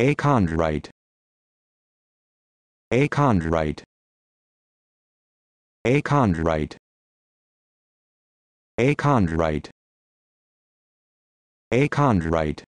Achondrite. Achondrite. Achondrite. Achondrite. Achondrite.